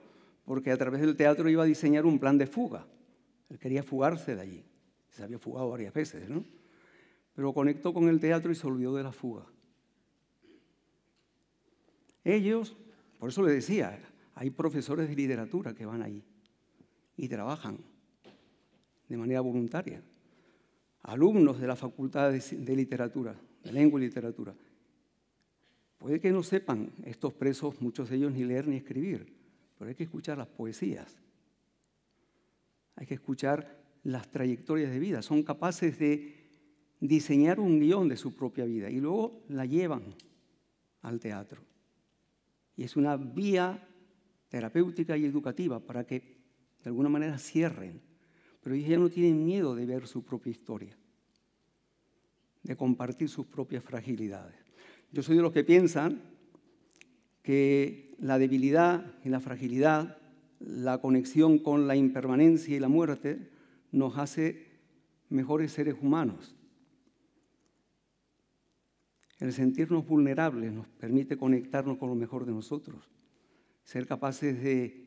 porque a través del teatro iba a diseñar un plan de fuga. Él quería fugarse de allí. Se había fugado varias veces, ¿no? Pero conectó con el teatro y se olvidó de la fuga. Ellos, por eso le decía, hay profesores de literatura que van ahí y trabajan de manera voluntaria. Alumnos de la Facultad de Literatura, de Lengua y Literatura, Puede que no sepan estos presos, muchos de ellos, ni leer ni escribir, pero hay que escuchar las poesías. Hay que escuchar las trayectorias de vida. Son capaces de diseñar un guión de su propia vida y luego la llevan al teatro. Y es una vía terapéutica y educativa para que de alguna manera cierren. Pero ellos ya no tienen miedo de ver su propia historia, de compartir sus propias fragilidades. Yo soy de los que piensan que la debilidad y la fragilidad, la conexión con la impermanencia y la muerte, nos hace mejores seres humanos. El sentirnos vulnerables nos permite conectarnos con lo mejor de nosotros, ser capaces de,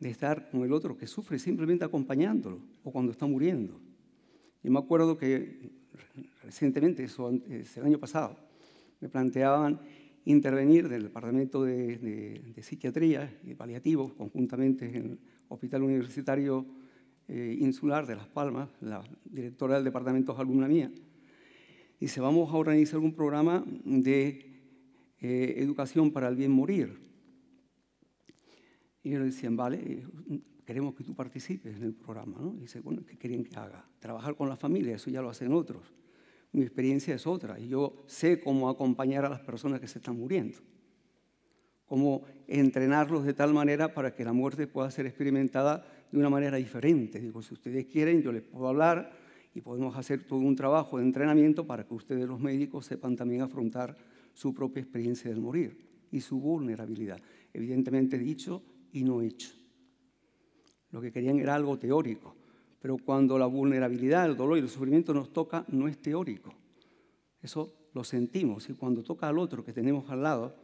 estar con el otro que sufre simplemente acompañándolo o cuando está muriendo. Yo me acuerdo que recientemente, eso el año pasado, me planteaban intervenir del Departamento de, Psiquiatría y paliativos, conjuntamente en el Hospital Universitario eh, Insular de Las Palmas, la directora del departamento es alumna mía. Dice, vamos a organizar un programa de eh, educación para el bien morir. Y ellos decían, vale, eh, queremos que tú participes en el programa. ¿no? Y dice, bueno, ¿qué querían que haga? Trabajar con la familia, eso ya lo hacen otros. Mi experiencia es otra y yo sé cómo acompañar a las personas que se están muriendo, cómo entrenarlos de tal manera para que la muerte pueda ser experimentada de una manera diferente. Digo, si ustedes quieren, yo les puedo hablar y podemos hacer todo un trabajo de entrenamiento para que ustedes los médicos sepan también afrontar su propia experiencia del morir y su vulnerabilidad. Evidentemente dicho y no hecho. Lo que querían era algo teórico. Pero cuando la vulnerabilidad, el dolor y el sufrimiento nos toca, no es teórico. Eso lo sentimos. Y cuando toca al otro que tenemos al lado,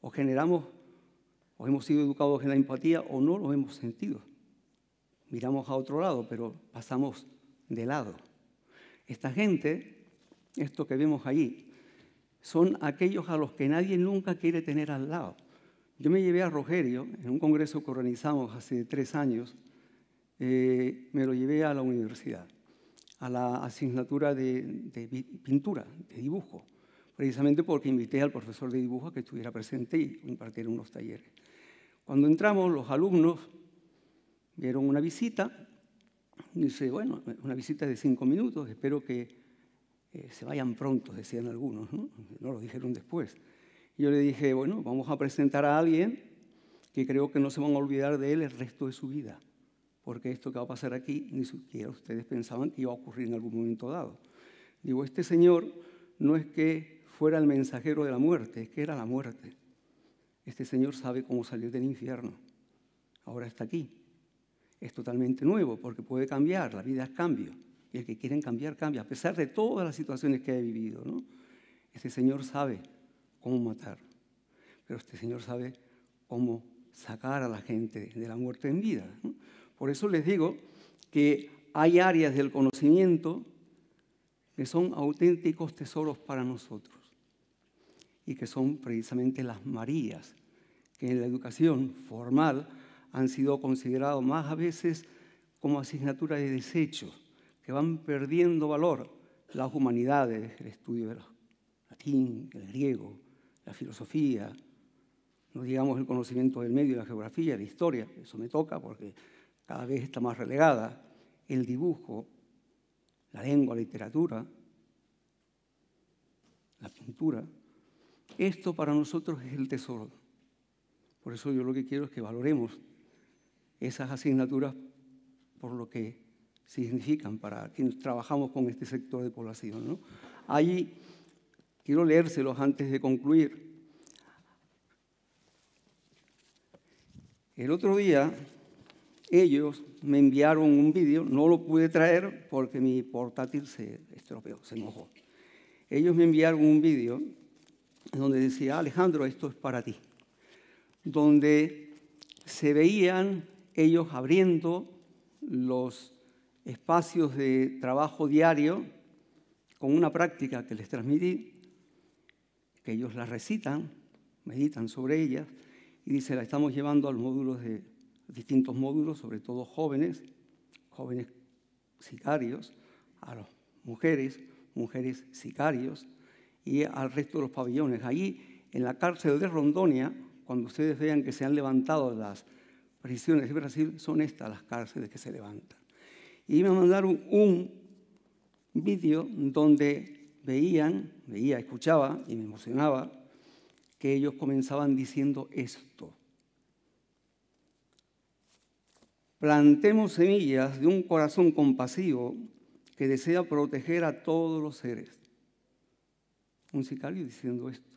o generamos, o hemos sido educados en la empatía, o no lo hemos sentido. Miramos a otro lado, pero pasamos de lado. Esta gente, esto que vemos allí, son aquellos a los que nadie nunca quiere tener al lado. Yo me llevé a Rogerio en un congreso que organizamos hace tres años eh, me lo llevé a la universidad, a la asignatura de, pintura, de dibujo, precisamente porque invité al profesor de dibujo a que estuviera presente y impartiera unos talleres. Cuando entramos, los alumnos vieron una visita, dice, bueno, una visita de cinco minutos, espero que eh, se vayan pronto, decían algunos, ¿no? lo dijeron después. yo le dije, bueno, vamos a presentar a alguien que creo que no se van a olvidar de él el resto de su vida porque esto que va a pasar aquí ni siquiera ustedes pensaban que iba a ocurrir en algún momento dado. Digo, este Señor no es que fuera el mensajero de la muerte, es que era la muerte. Este Señor sabe cómo salir del infierno. Ahora está aquí. Es totalmente nuevo porque puede cambiar, la vida es cambio. Y el que quieren cambiar, cambia, a pesar de todas las situaciones que ha vivido. ¿no? Este Señor sabe cómo matar, pero este Señor sabe cómo sacar a la gente de la muerte en vida. ¿no? Por eso les digo que hay áreas del conocimiento que son auténticos tesoros para nosotros y que son precisamente las Marías, que en la educación formal han sido considerados más a veces como asignaturas de desecho, que van perdiendo valor las humanidades, el estudio del latín, el griego, la filosofía, no digamos el conocimiento del medio, la geografía, la historia, eso me toca porque cada vez está más relegada, el dibujo, la lengua, la literatura, la pintura. Esto para nosotros es el tesoro. Por eso yo lo que quiero es que valoremos esas asignaturas por lo que significan para quienes trabajamos con este sector de población. ¿no? Ahí quiero leérselos antes de concluir. El otro día ellos me enviaron un vídeo, no lo pude traer porque mi portátil se estropeó, se mojó. Ellos me enviaron un vídeo donde decía, Alejandro, esto es para ti, donde se veían ellos abriendo los espacios de trabajo diario con una práctica que les transmití, que ellos la recitan, meditan sobre ellas y dice, la estamos llevando a los módulos de distintos módulos, sobre todo jóvenes, jóvenes sicarios, a las mujeres, mujeres sicarios y al resto de los pabellones. Allí, en la cárcel de Rondonia, cuando ustedes vean que se han levantado las prisiones de Brasil, son estas las cárceles que se levantan. Y me mandaron un vídeo donde veían, veía, escuchaba y me emocionaba que ellos comenzaban diciendo esto. Plantemos semillas de un corazón compasivo que desea proteger a todos los seres. Un sicario diciendo esto.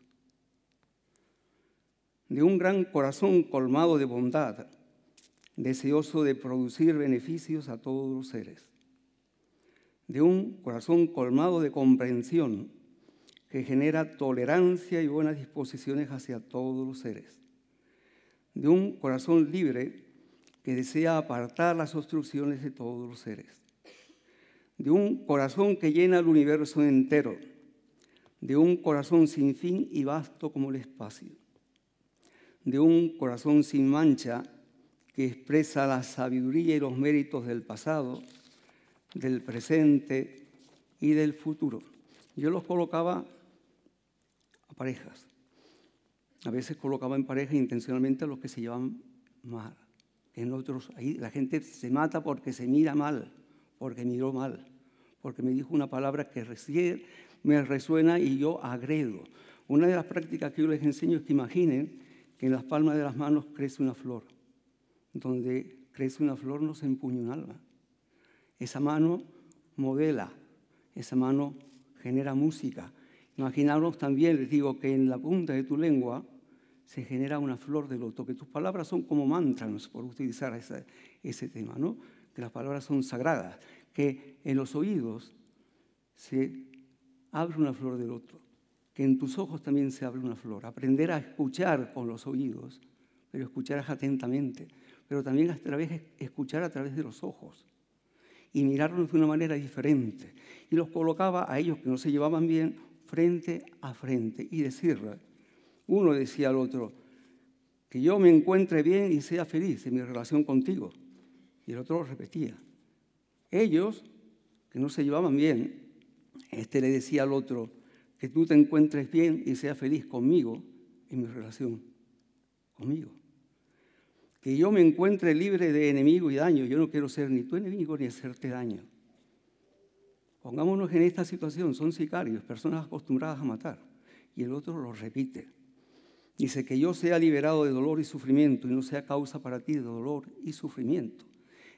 De un gran corazón colmado de bondad, deseoso de producir beneficios a todos los seres. De un corazón colmado de comprensión que genera tolerancia y buenas disposiciones hacia todos los seres. De un corazón libre que desea apartar las obstrucciones de todos los seres, de un corazón que llena el universo entero, de un corazón sin fin y vasto como el espacio, de un corazón sin mancha que expresa la sabiduría y los méritos del pasado, del presente y del futuro. Yo los colocaba a parejas. A veces colocaba en pareja intencionalmente a los que se llevan mal en otros, ahí la gente se mata porque se mira mal, porque miró mal, porque me dijo una palabra que recién me resuena y yo agredo. Una de las prácticas que yo les enseño es que imaginen que en las palmas de las manos crece una flor. Donde crece una flor no se empuña un alma. Esa mano modela, esa mano genera música. Imaginaros también, les digo, que en la punta de tu lengua se genera una flor de loto, que tus palabras son como mantras, por utilizar ese, tema, ¿no? que las palabras son sagradas, que en los oídos se abre una flor del otro, que en tus ojos también se abre una flor. Aprender a escuchar con los oídos, pero escucharás atentamente, pero también a través, escuchar a través de los ojos y mirarlos de una manera diferente. Y los colocaba a ellos que no se llevaban bien frente a frente y decir uno decía al otro, que yo me encuentre bien y sea feliz en mi relación contigo. Y el otro lo repetía. Ellos, que no se llevaban bien, este le decía al otro, que tú te encuentres bien y sea feliz conmigo en mi relación conmigo. Que yo me encuentre libre de enemigo y daño. Yo no quiero ser ni tu enemigo ni hacerte daño. Pongámonos en esta situación, son sicarios, personas acostumbradas a matar. Y el otro lo repite. Dice que yo sea liberado de dolor y sufrimiento y no sea causa para ti de dolor y sufrimiento.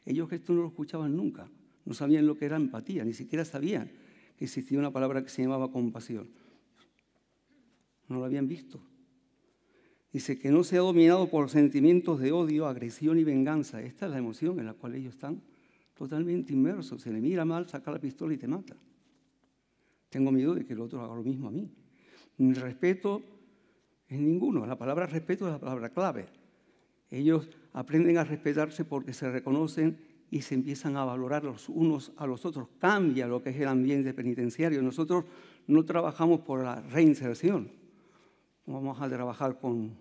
Ellos que esto no lo escuchaban nunca, no sabían lo que era empatía, ni siquiera sabían que existía una palabra que se llamaba compasión. No lo habían visto. Dice que no sea dominado por sentimientos de odio, agresión y venganza. Esta es la emoción en la cual ellos están totalmente inmersos. Se le mira mal, saca la pistola y te mata. Tengo miedo de que el otro haga lo mismo a mí. Mi respeto en ninguno. La palabra respeto es la palabra clave. Ellos aprenden a respetarse porque se reconocen y se empiezan a valorar los unos a los otros. Cambia lo que es el ambiente penitenciario. Nosotros no trabajamos por la reinserción. Vamos a trabajar con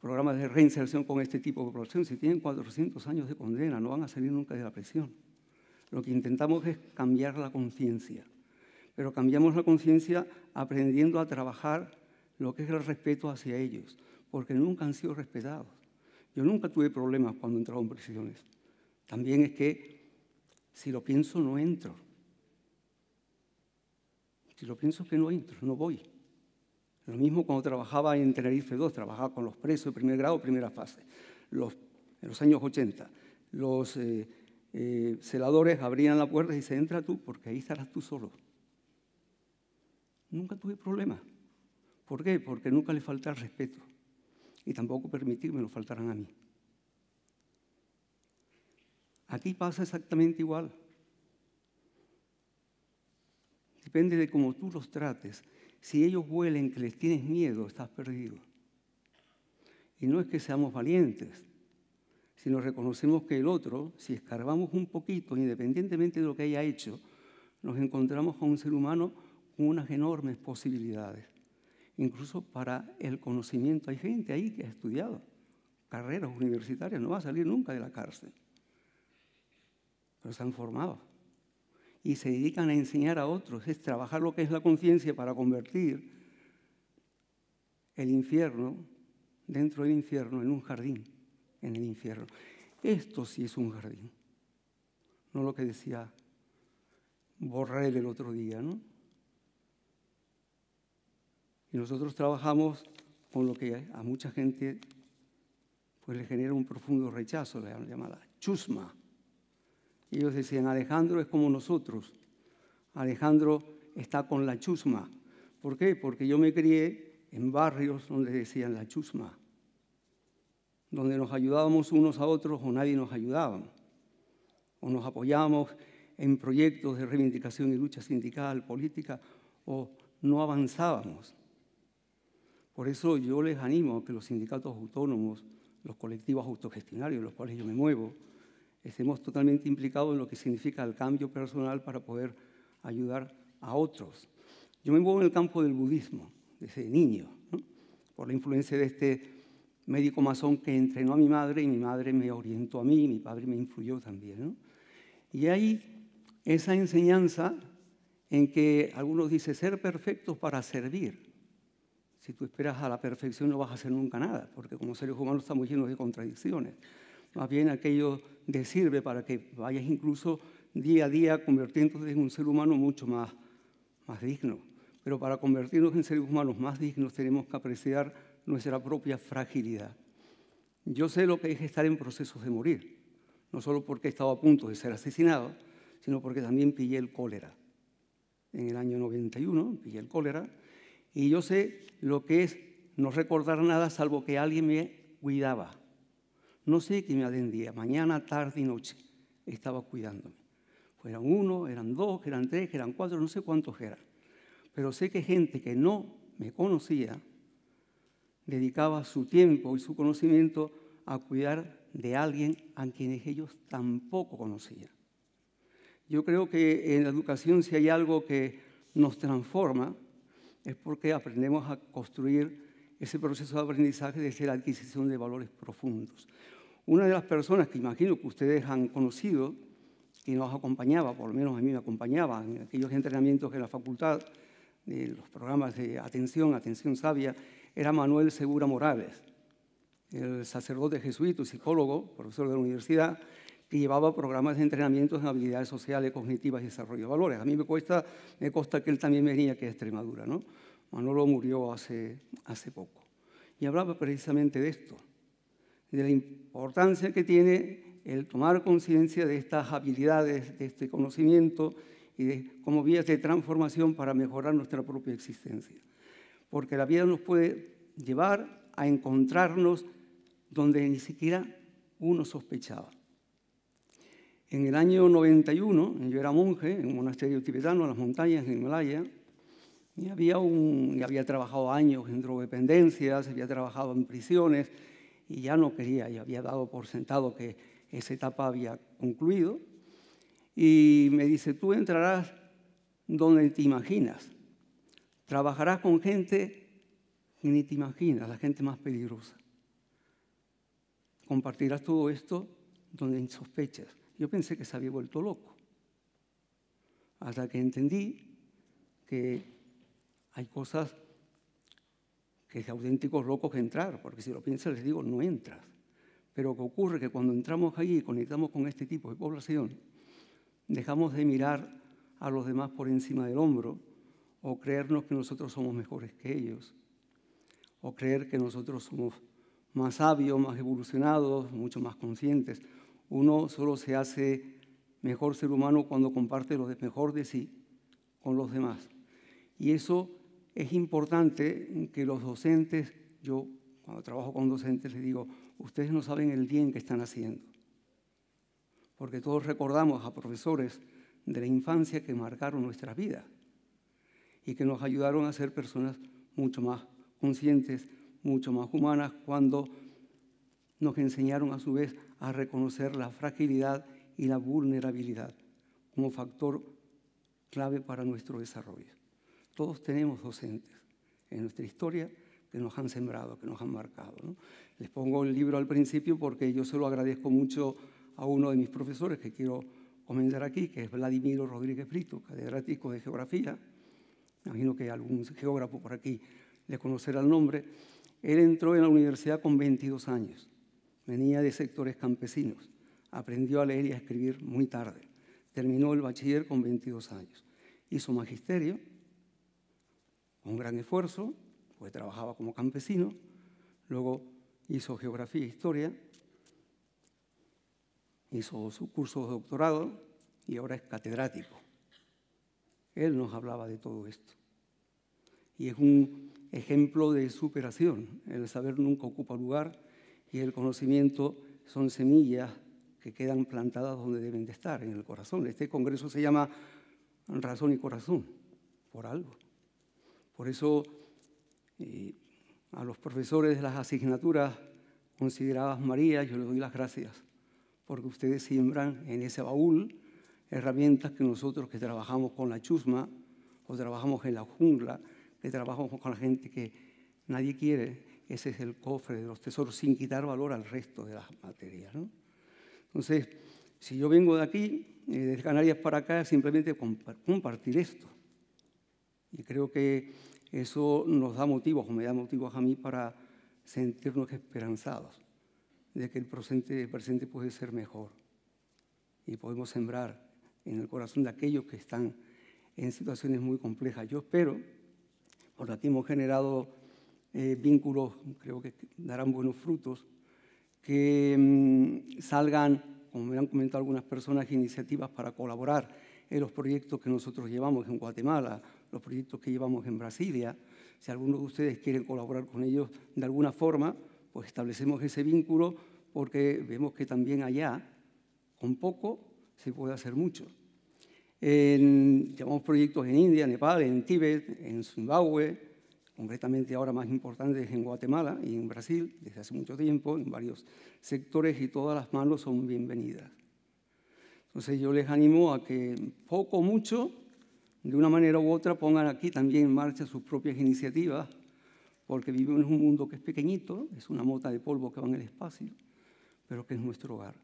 programas de reinserción con este tipo de población. Si tienen 400 años de condena, no van a salir nunca de la prisión. Lo que intentamos es cambiar la conciencia. Pero cambiamos la conciencia aprendiendo a trabajar lo que es el respeto hacia ellos, porque nunca han sido respetados. Yo nunca tuve problemas cuando entraba en prisiones. También es que si lo pienso no entro. Si lo pienso que no entro, no voy. Lo mismo cuando trabajaba en Tenerife 2, trabajaba con los presos de primer grado, primera fase. Los, en los años 80, los eh, eh, celadores abrían la puerta y se entra tú porque ahí estarás tú solo. Nunca tuve problemas. ¿Por qué? Porque nunca le falta el respeto y tampoco permitirme lo faltaran a mí. Aquí pasa exactamente igual. Depende de cómo tú los trates. Si ellos huelen que les tienes miedo, estás perdido. Y no es que seamos valientes, sino reconocemos que el otro, si escarbamos un poquito, independientemente de lo que haya hecho, nos encontramos con un ser humano con unas enormes posibilidades incluso para el conocimiento. Hay gente ahí que ha estudiado carreras universitarias, no va a salir nunca de la cárcel, pero se han formado y se dedican a enseñar a otros, es trabajar lo que es la conciencia para convertir el infierno, dentro del infierno, en un jardín, en el infierno. Esto sí es un jardín, no lo que decía Borrell el otro día, ¿no? nosotros trabajamos con lo que a mucha gente pues le genera un profundo rechazo, la llamada chusma. Y ellos decían, Alejandro es como nosotros. Alejandro está con la chusma. ¿Por qué? Porque yo me crié en barrios donde decían la chusma, donde nos ayudábamos unos a otros o nadie nos ayudaba, o nos apoyábamos en proyectos de reivindicación y lucha sindical, política, o no avanzábamos. Por eso yo les animo a que los sindicatos autónomos, los colectivos autogestionarios en los cuales yo me muevo, estemos totalmente implicados en lo que significa el cambio personal para poder ayudar a otros. Yo me muevo en el campo del budismo desde niño, por la influencia de este médico masón que entrenó a mi madre y mi madre me orientó a mí, y mi padre me influyó también. Y hay esa enseñanza en que algunos dicen ser perfectos para servir. Si tú esperas a la perfección no vas a hacer nunca nada, porque como seres humanos estamos llenos de contradicciones. Más bien aquello te sirve para que vayas incluso día a día convirtiéndote en un ser humano mucho más, más digno. Pero para convertirnos en seres humanos más dignos tenemos que apreciar nuestra propia fragilidad. Yo sé lo que es estar en procesos de morir, no solo porque he estado a punto de ser asesinado, sino porque también pillé el cólera. En el año 91 pillé el cólera y yo sé lo que es no recordar nada salvo que alguien me cuidaba. No sé quién me atendía, mañana, tarde y noche estaba cuidándome. Fueran uno, eran dos, eran tres, eran cuatro, no sé cuántos eran. Pero sé que gente que no me conocía dedicaba su tiempo y su conocimiento a cuidar de alguien a quienes ellos tampoco conocían. Yo creo que en la educación si hay algo que nos transforma es porque aprendemos a construir ese proceso de aprendizaje desde la adquisición de valores profundos. Una de las personas que imagino que ustedes han conocido, que nos acompañaba, por lo menos a mí me acompañaba en aquellos entrenamientos de la facultad, de los programas de atención, atención sabia, era Manuel Segura Morales, el sacerdote jesuita, psicólogo, profesor de la universidad, que llevaba programas de entrenamiento en habilidades sociales, cognitivas y desarrollo de valores. A mí me, cuesta, me consta que él también venía que es Extremadura, ¿no? Manolo murió hace, hace poco. Y hablaba precisamente de esto, de la importancia que tiene el tomar conciencia de estas habilidades, de este conocimiento y de, como vías de transformación para mejorar nuestra propia existencia. Porque la vida nos puede llevar a encontrarnos donde ni siquiera uno sospechaba. En el año 91, yo era monje en un monasterio tibetano en las montañas, de Himalaya, y había, un, había trabajado años en drogodependencias, había trabajado en prisiones, y ya no quería, y había dado por sentado que esa etapa había concluido. Y me dice, tú entrarás donde te imaginas, trabajarás con gente que ni te imaginas, la gente más peligrosa. Compartirás todo esto donde sospechas. Yo pensé que se había vuelto loco, hasta que entendí que hay cosas que es auténticos locos que entrar, porque si lo piensas les digo, no entras. Pero que ocurre que cuando entramos allí y conectamos con este tipo de población, dejamos de mirar a los demás por encima del hombro o creernos que nosotros somos mejores que ellos o creer que nosotros somos más sabios, más evolucionados, mucho más conscientes. Uno solo se hace mejor ser humano cuando comparte lo mejor de sí con los demás. Y eso es importante que los docentes, yo cuando trabajo con docentes les digo, ustedes no saben el bien que están haciendo. Porque todos recordamos a profesores de la infancia que marcaron nuestras vidas y que nos ayudaron a ser personas mucho más conscientes, mucho más humanas, cuando nos enseñaron a su vez a reconocer la fragilidad y la vulnerabilidad como factor clave para nuestro desarrollo. Todos tenemos docentes en nuestra historia que nos han sembrado, que nos han marcado. Les pongo el libro al principio porque yo se lo agradezco mucho a uno de mis profesores que quiero comentar aquí, que es Vladimiro Rodríguez Brito, catedrático de geografía. Imagino que algún geógrafo por aquí le conocerá el nombre. Él entró en la universidad con 22 años Venía de sectores campesinos. Aprendió a leer y a escribir muy tarde. Terminó el bachiller con 22 años. Hizo magisterio con gran esfuerzo, pues trabajaba como campesino. Luego hizo geografía e historia. Hizo su curso de doctorado y ahora es catedrático. Él nos hablaba de todo esto. Y es un ejemplo de superación. El saber nunca ocupa lugar y el conocimiento son semillas que quedan plantadas donde deben de estar, en el corazón. Este congreso se llama Razón y Corazón, por algo. Por eso eh, a los profesores de las asignaturas consideradas María, yo les doy las gracias, porque ustedes siembran en ese baúl herramientas que nosotros que trabajamos con la chusma o trabajamos en la jungla, que trabajamos con la gente que nadie quiere, ese es el cofre de los tesoros, sin quitar valor al resto de las materias. ¿no? Entonces, si yo vengo de aquí, eh, de Canarias para acá, simplemente compartir esto. Y creo que eso nos da motivos, o me da motivos a mí para sentirnos esperanzados de que el presente, el presente puede ser mejor y podemos sembrar en el corazón de aquellos que están en situaciones muy complejas. Yo espero, por aquí hemos generado eh, vínculos, creo que darán buenos frutos, que mm, salgan, como me han comentado algunas personas, iniciativas para colaborar en los proyectos que nosotros llevamos en Guatemala, los proyectos que llevamos en Brasilia. Si alguno de ustedes quieren colaborar con ellos de alguna forma, pues establecemos ese vínculo porque vemos que también allá, con poco, se puede hacer mucho. En, llevamos proyectos en India, Nepal, en Tíbet, en Zimbabue, concretamente ahora más importantes en Guatemala y en Brasil, desde hace mucho tiempo, en varios sectores y todas las manos son bienvenidas. Entonces yo les animo a que poco o mucho, de una manera u otra, pongan aquí también en marcha sus propias iniciativas, porque vivimos en un mundo que es pequeñito, es una mota de polvo que va en el espacio, pero que es nuestro hogar.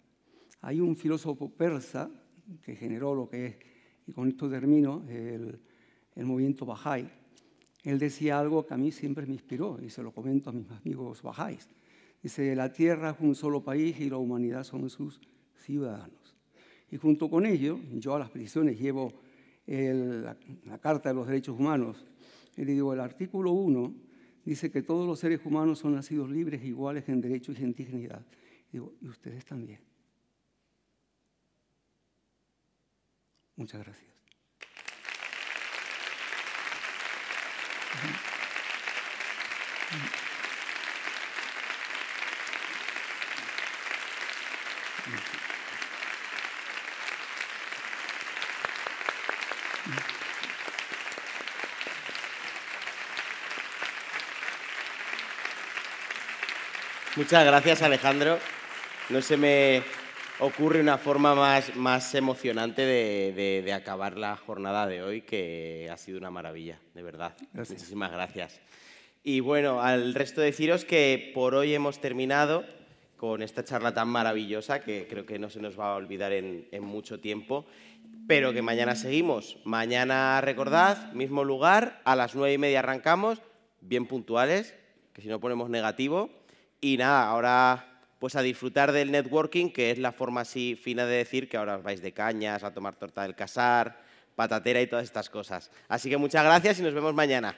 Hay un filósofo persa que generó lo que es, y con esto termino, el, movimiento Bahá'í, él decía algo que a mí siempre me inspiró y se lo comento a mis amigos bajáis. Dice, la tierra es un solo país y la humanidad son sus ciudadanos. Y junto con ello, yo a las prisiones llevo la, Carta de los Derechos Humanos. Y le digo, el artículo 1 dice que todos los seres humanos son nacidos libres, iguales en derechos y en dignidad. digo, y ustedes también. Muchas gracias. Muchas gracias, Alejandro. No se me ocurre una forma más, más emocionante de, acabar la jornada de hoy, que ha sido una maravilla, de verdad. Muchísimas gracias. Y bueno, al resto deciros que por hoy hemos terminado con esta charla tan maravillosa que creo que no se nos va a olvidar en, en mucho tiempo, pero que mañana seguimos. Mañana, recordad, mismo lugar, a las nueve y media arrancamos, bien puntuales, que si no ponemos negativo. Y nada, ahora pues a disfrutar del networking, que es la forma así fina de decir que ahora os vais de cañas, a tomar torta del casar, patatera y todas estas cosas. Así que muchas gracias y nos vemos mañana.